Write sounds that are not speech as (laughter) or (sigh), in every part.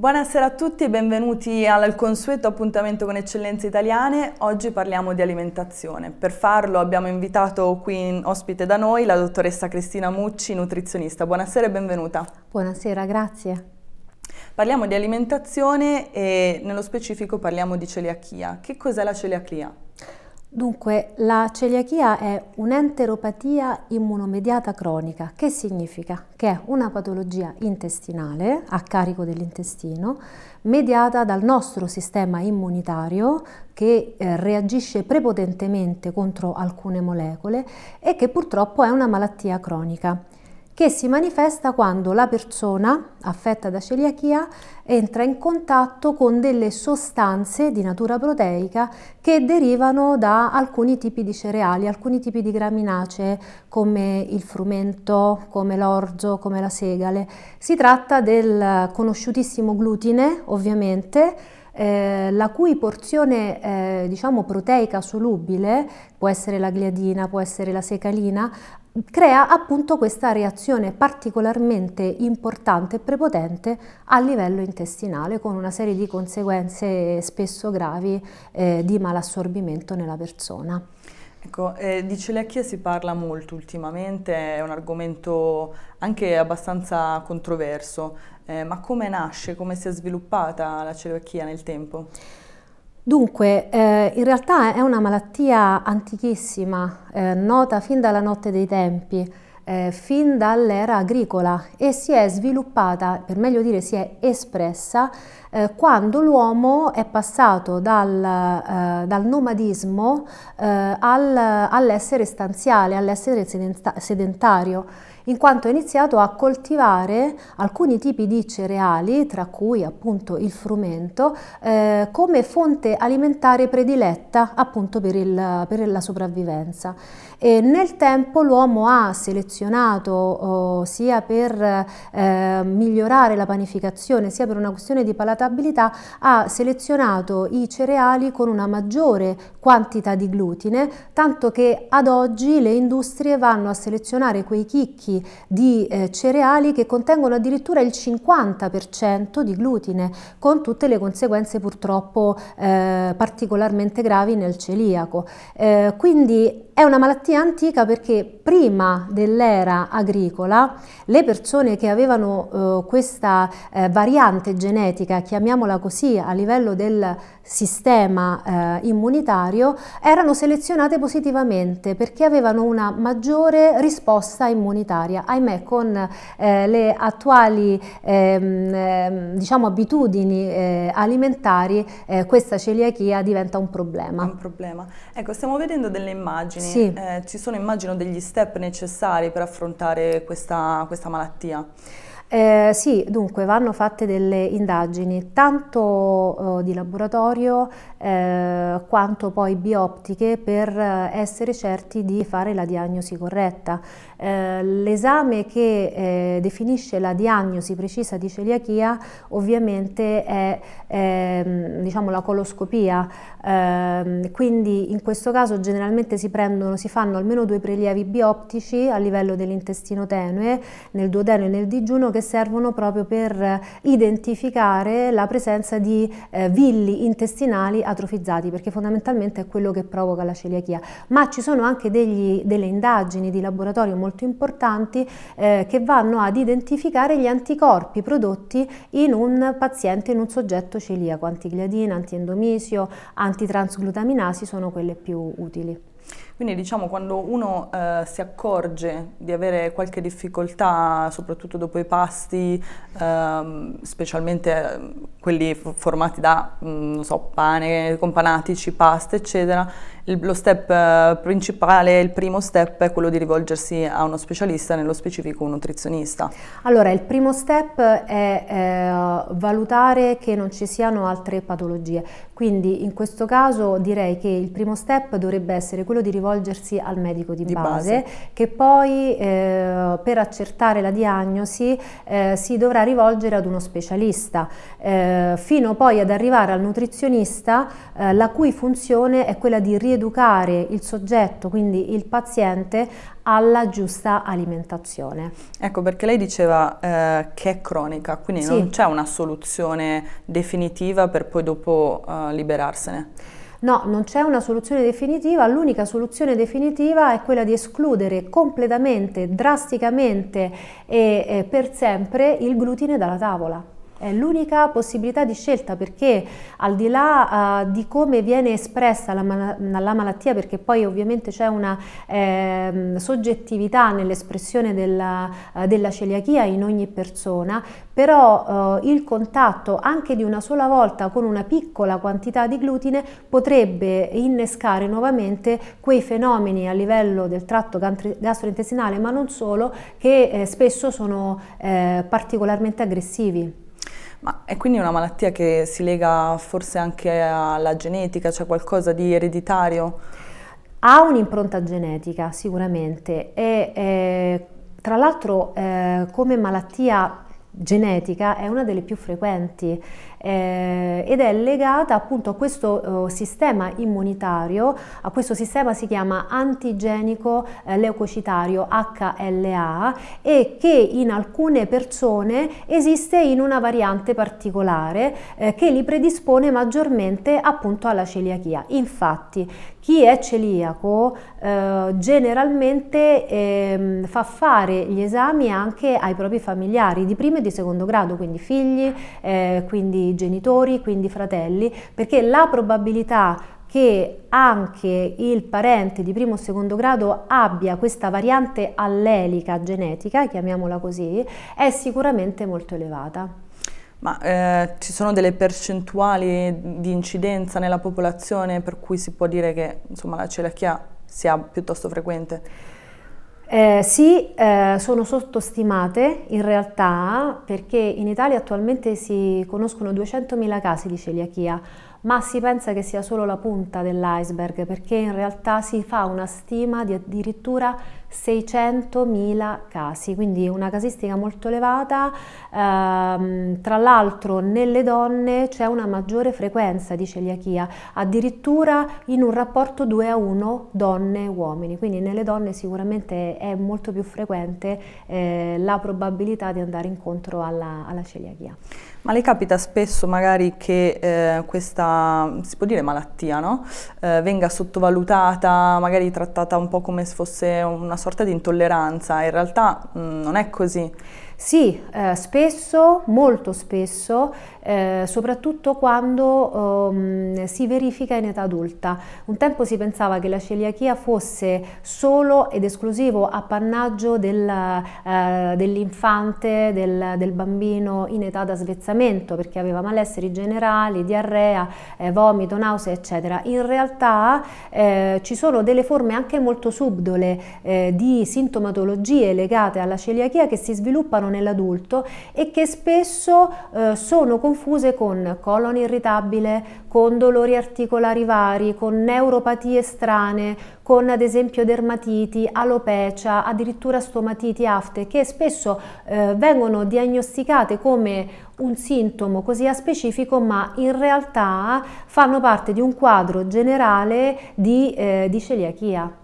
Buonasera a tutti e benvenuti al consueto appuntamento con Eccellenze Italiane. Oggi parliamo di alimentazione. Per farlo abbiamo invitato qui in ospite da noi la dottoressa Cristina Mucci, nutrizionista. Buonasera e benvenuta. Buonasera, grazie. Parliamo di alimentazione e nello specifico parliamo di celiachia. Che cos'è la celiachia? Dunque, la celiachia è un'enteropatia immunomediata cronica, che significa che è una patologia intestinale a carico dell'intestino, mediata dal nostro sistema immunitario che eh, reagisce prepotentemente contro alcune molecole e che purtroppo è una malattia cronica che si manifesta quando la persona affetta da celiachia entra in contatto con delle sostanze di natura proteica che derivano da alcuni tipi di cereali, alcuni tipi di graminacee come il frumento, come l'orzo, come la segale. Si tratta del conosciutissimo glutine, ovviamente, eh, la cui porzione eh, diciamo proteica solubile, può essere la gliadina, può essere la secalina, crea appunto questa reazione particolarmente importante e prepotente a livello intestinale con una serie di conseguenze spesso gravi eh, di malassorbimento nella persona. Ecco, eh, di celiachia si parla molto ultimamente, è un argomento anche abbastanza controverso, eh, ma come nasce, come si è sviluppata la celiachia nel tempo? Dunque, eh, in realtà è una malattia antichissima, eh, nota fin dalla notte dei tempi, eh, fin dall'era agricola e si è sviluppata, per meglio dire si è espressa, eh, quando l'uomo è passato dal, eh, dal nomadismo eh, al, all'essere stanziale, all'essere sedentario in quanto ha iniziato a coltivare alcuni tipi di cereali, tra cui appunto il frumento, eh, come fonte alimentare prediletta appunto per, il, per la sopravvivenza. E nel tempo l'uomo ha selezionato oh, sia per eh, migliorare la panificazione sia per una questione di palatabilità, ha selezionato i cereali con una maggiore quantità di glutine, tanto che ad oggi le industrie vanno a selezionare quei chicchi di eh, cereali che contengono addirittura il 50% di glutine, con tutte le conseguenze purtroppo eh, particolarmente gravi nel celiaco. Eh, quindi è una malattia antica perché prima dell'era agricola le persone che avevano eh, questa eh, variante genetica, chiamiamola così, a livello del sistema eh, immunitario, erano selezionate positivamente perché avevano una maggiore risposta immunitaria. Ahimè, con eh, le attuali ehm, ehm diciamo, abitudini eh, alimentari, eh, questa celiachia diventa un problema. Un problema. Ecco, stiamo vedendo delle immagini sì. eh, ci sono immagino degli step necessari per affrontare questa, questa malattia. Eh, sì, dunque vanno fatte delle indagini tanto eh, di laboratorio eh, quanto poi bioptiche per eh, essere certi di fare la diagnosi corretta. Eh, l'esame che eh, definisce la diagnosi precisa di celiachia ovviamente è, è ehm, diciamo, la coloscopia, ehm, quindi in questo caso generalmente si, prendono, si fanno almeno due prelievi bioptici a livello dell'intestino tenue, nel duodeno e nel digiuno che che servono proprio per identificare la presenza di eh, villi intestinali atrofizzati, perché fondamentalmente è quello che provoca la celiachia. Ma ci sono anche degli, delle indagini di laboratorio molto importanti eh, che vanno ad identificare gli anticorpi prodotti in un paziente, in un soggetto celiaco, antigliadina, antiendomisio, antitransglutaminasi sono quelle più utili. Quindi diciamo quando uno eh, si accorge di avere qualche difficoltà, soprattutto dopo i pasti, ehm, specialmente ehm, quelli formati da, mh, mm, so, pane, companatici, pasta, eccetera, il, lo step eh, principale, il primo step è quello di rivolgersi a uno specialista, nello specifico un nutrizionista. Allora, il primo step è eh, valutare che non ci siano altre patologie. Quindi in questo caso direi che il primo step dovrebbe essere quello di rivolgersi rivolgersi al medico di, di base, base, che poi eh, per accertare la diagnosi eh, si dovrà rivolgere ad uno specialista, eh, fino poi ad arrivare al nutrizionista, eh, la cui funzione è quella di rieducare il soggetto, quindi il paziente, alla giusta alimentazione. Ecco, perché lei diceva eh, che è cronica, quindi sì. non c'è una soluzione definitiva per poi dopo eh, liberarsene. No, non c'è una soluzione definitiva, l'unica soluzione definitiva è quella di escludere completamente, drasticamente e eh, per sempre il glutine dalla tavola è l'unica possibilità di scelta perché al di là uh, di come viene espressa la, mal la malattia, perché poi ovviamente c'è una eh, soggettività nell'espressione della, uh, eh, della, celiachia in ogni persona, però uh, il contatto anche di una sola volta con una piccola quantità di glutine potrebbe innescare nuovamente quei fenomeni a livello del tratto gastrointestinale, ma non solo, che eh, spesso sono eh, particolarmente aggressivi. Ma è quindi una malattia che si lega forse anche alla genetica, c'è cioè qualcosa di ereditario? Ha un'impronta genetica sicuramente e eh, tra l'altro eh, come malattia genetica è una delle più frequenti eh, ed è legata appunto a questo eh, sistema immunitario, a questo sistema si chiama antigenico eh, leucocitario HLA e che in alcune persone esiste in una variante particolare eh, che li predispone maggiormente appunto alla celiachia. Infatti chi è celiaco eh, generalmente ehm, fa fare gli esami anche ai propri familiari di primo e di secondo grado, quindi figli, eh, quindi genitori, quindi fratelli, perché la probabilità che anche il parente di primo o secondo grado abbia questa variante allelica genetica, chiamiamola così, è sicuramente molto elevata. Ma eh, ci sono delle percentuali di incidenza nella popolazione per cui si può dire che insomma, la celiachia sia piuttosto frequente? Eh, sì, eh, sono sottostimate in realtà perché in Italia attualmente si conoscono 200.000 casi di celiachia, ma si pensa che sia solo la punta dell'iceberg perché in realtà si fa una stima di addirittura 600.000 casi, quindi una casistica molto elevata, ehm, tra l'altro nelle donne c'è una maggiore frequenza di celiachia, addirittura in un rapporto 2 a 1 donne-uomini, quindi nelle donne sicuramente è molto più frequente eh, la probabilità di andare incontro alla, alla celiachia. Ma le capita spesso magari che eh, questa, si può dire malattia, no? eh, venga sottovalutata, magari trattata un po' come se fosse una sorta di intolleranza, in realtà mh, mm, non è così. Sì, eh, spesso, molto spesso, eh, soprattutto quando ehm, si verifica in età adulta. Un tempo si pensava che la celiachia fosse solo ed esclusivo appannaggio del, eh, dell'infante, del, del, bambino in età da svezzamento, perché aveva malesseri generali, diarrea, eh, vomito, nausea, eccetera. In realtà eh, ci sono delle forme anche molto subdole eh, di sintomatologie legate alla celiachia che si sviluppano nell'adulto e che spesso eh, sono confuse con colon irritabile, con dolori articolari vari, con neuropatie strane, con ad esempio dermatiti, alopecia, addirittura stomatiti afte, che spesso eh, vengono diagnosticate come un sintomo così a specifico ma in realtà fanno parte di un quadro generale di, eh, di celiachia.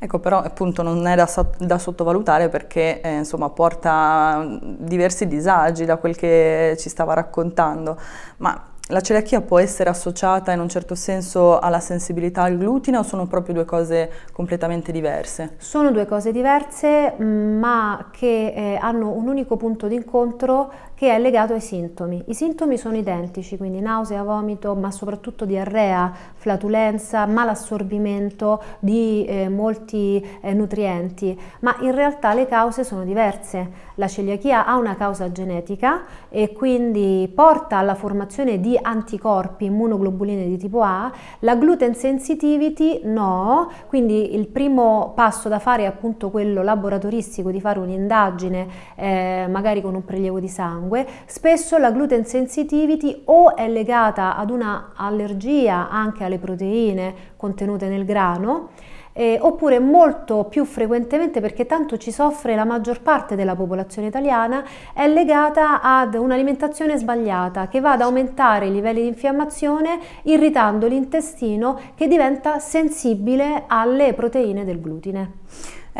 Ecco, però appunto non è da, da sottovalutare perché eh, insomma porta diversi disagi da quel che ci stava raccontando, ma la celiachia può essere associata in un certo senso alla sensibilità al glutine o sono proprio due cose completamente diverse? Sono due cose diverse ma che eh, hanno un unico punto d'incontro che è legato ai sintomi. I sintomi sono identici, quindi nausea, vomito, ma soprattutto diarrea, flatulenza, malassorbimento di eh, molti eh, nutrienti, ma in realtà le cause sono diverse. La celiachia ha una causa genetica e quindi porta alla formazione di anticorpi immunoglobuline di tipo A, la gluten sensitivity no, quindi il primo passo da fare è appunto quello laboratoristico di fare un'indagine eh, magari con un prelievo di sangue sangue, spesso la gluten sensitivity o è legata ad una allergia anche alle proteine contenute nel grano, eh, oppure molto più frequentemente perché tanto ci soffre la maggior parte della popolazione italiana è legata ad un'alimentazione sbagliata che va ad aumentare i livelli di infiammazione irritando l'intestino che diventa sensibile alle proteine del glutine.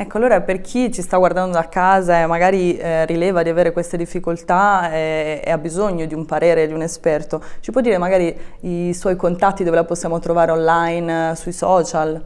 Ecco, allora per chi ci sta guardando da casa e magari eh, rileva di avere queste difficoltà e, eh, e, ha bisogno di un parere di un esperto, ci può dire magari i suoi contatti dove la possiamo trovare online, eh, sui social?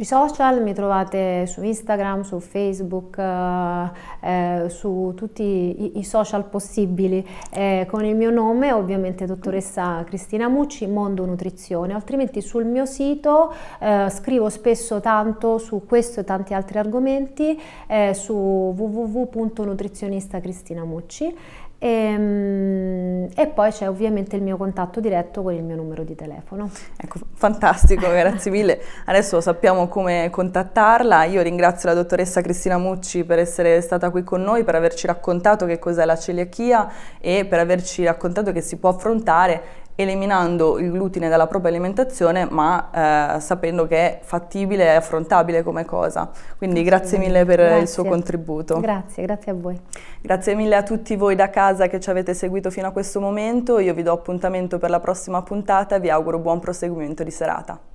Sui social mi trovate su Instagram, su Facebook, eh, eh, su tutti i, i social possibili eh, con il mio nome, ovviamente dottoressa Cristina Mucci, Mondo Nutrizione, altrimenti sul mio sito eh, scrivo spesso tanto su questo e tanti altri argomenti eh, su www.nutrizionista Mucci. E, ehm, e, poi c'è ovviamente il mio contatto diretto con il mio numero di telefono. Ecco, fantastico, (laughs) grazie mille. Adesso sappiamo come contattarla. Io ringrazio la dottoressa Cristina Mucci per essere stata qui con noi, per averci raccontato che cos'è la celiachia e per averci raccontato che si può affrontare eliminando il glutine dalla propria alimentazione, ma eh, sapendo che è fattibile e affrontabile come cosa. Quindi grazie mille per grazie. il suo contributo. Grazie, grazie a voi. Grazie mille a tutti voi da casa che ci avete seguito fino a questo momento. Io vi do appuntamento per la prossima puntata e vi auguro buon proseguimento di serata.